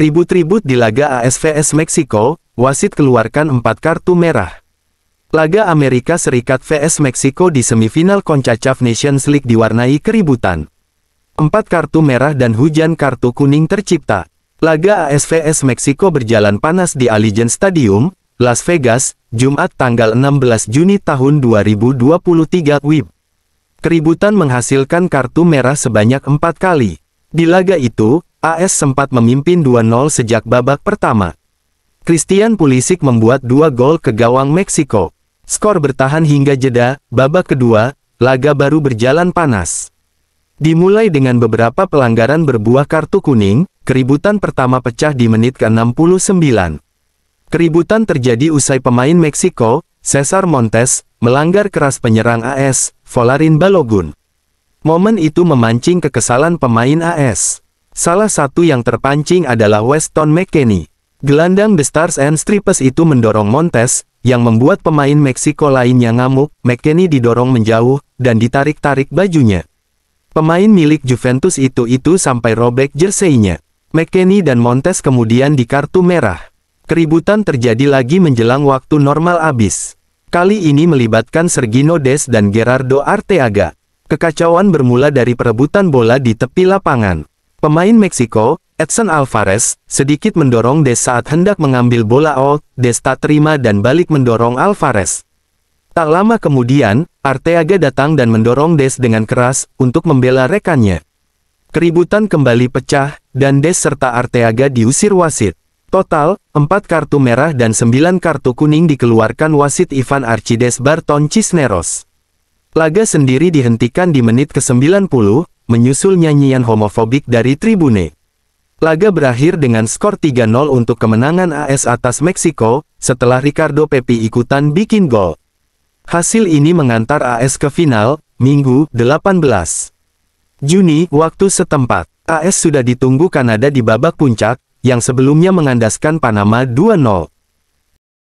Ribut-ribut di laga ASVS Meksiko, wasit keluarkan empat kartu merah. Laga Amerika Serikat vs Meksiko di semifinal CONCACAF Nations League diwarnai keributan. Empat kartu merah dan hujan kartu kuning tercipta. Laga ASVS Meksiko berjalan panas di Allegiant Stadium, Las Vegas, Jumat tanggal 16 Juni tahun 2023 WIB. Keributan menghasilkan kartu merah sebanyak empat kali. Di laga itu, AS sempat memimpin 2-0 sejak babak pertama. Christian Pulisic membuat dua gol ke gawang Meksiko. Skor bertahan hingga jeda, babak kedua, laga baru berjalan panas. Dimulai dengan beberapa pelanggaran berbuah kartu kuning, keributan pertama pecah di menit ke-69. Keributan terjadi usai pemain Meksiko, Cesar Montes, melanggar keras penyerang AS, Volarin Balogun. Momen itu memancing kekesalan pemain AS. Salah satu yang terpancing adalah Weston McKennie. Gelandang The Stars and Stripes itu mendorong Montes, yang membuat pemain Meksiko lainnya ngamuk, McKennie didorong menjauh, dan ditarik-tarik bajunya. Pemain milik Juventus itu-itu sampai robek jerseinya. McKennie dan Montes kemudian di kartu merah. Keributan terjadi lagi menjelang waktu normal abis. Kali ini melibatkan Sergino Des dan Gerardo Arteaga. Kekacauan bermula dari perebutan bola di tepi lapangan. Pemain Meksiko, Edson Alvarez, sedikit mendorong Des saat hendak mengambil bola out, Des tak terima dan balik mendorong Alvarez. Tak lama kemudian, Arteaga datang dan mendorong Des dengan keras, untuk membela rekannya. Keributan kembali pecah, dan Des serta Arteaga diusir wasit. Total, 4 kartu merah dan 9 kartu kuning dikeluarkan wasit Ivan Archides Barton Cisneros. Laga sendiri dihentikan di menit ke-90, menyusul nyanyian homofobik dari tribune. Laga berakhir dengan skor 3-0 untuk kemenangan AS atas Meksiko, setelah Ricardo Pepi ikutan bikin gol. Hasil ini mengantar AS ke final, Minggu, 18. Juni, waktu setempat. AS sudah ditunggu Kanada di babak puncak, yang sebelumnya mengandaskan Panama 2-0.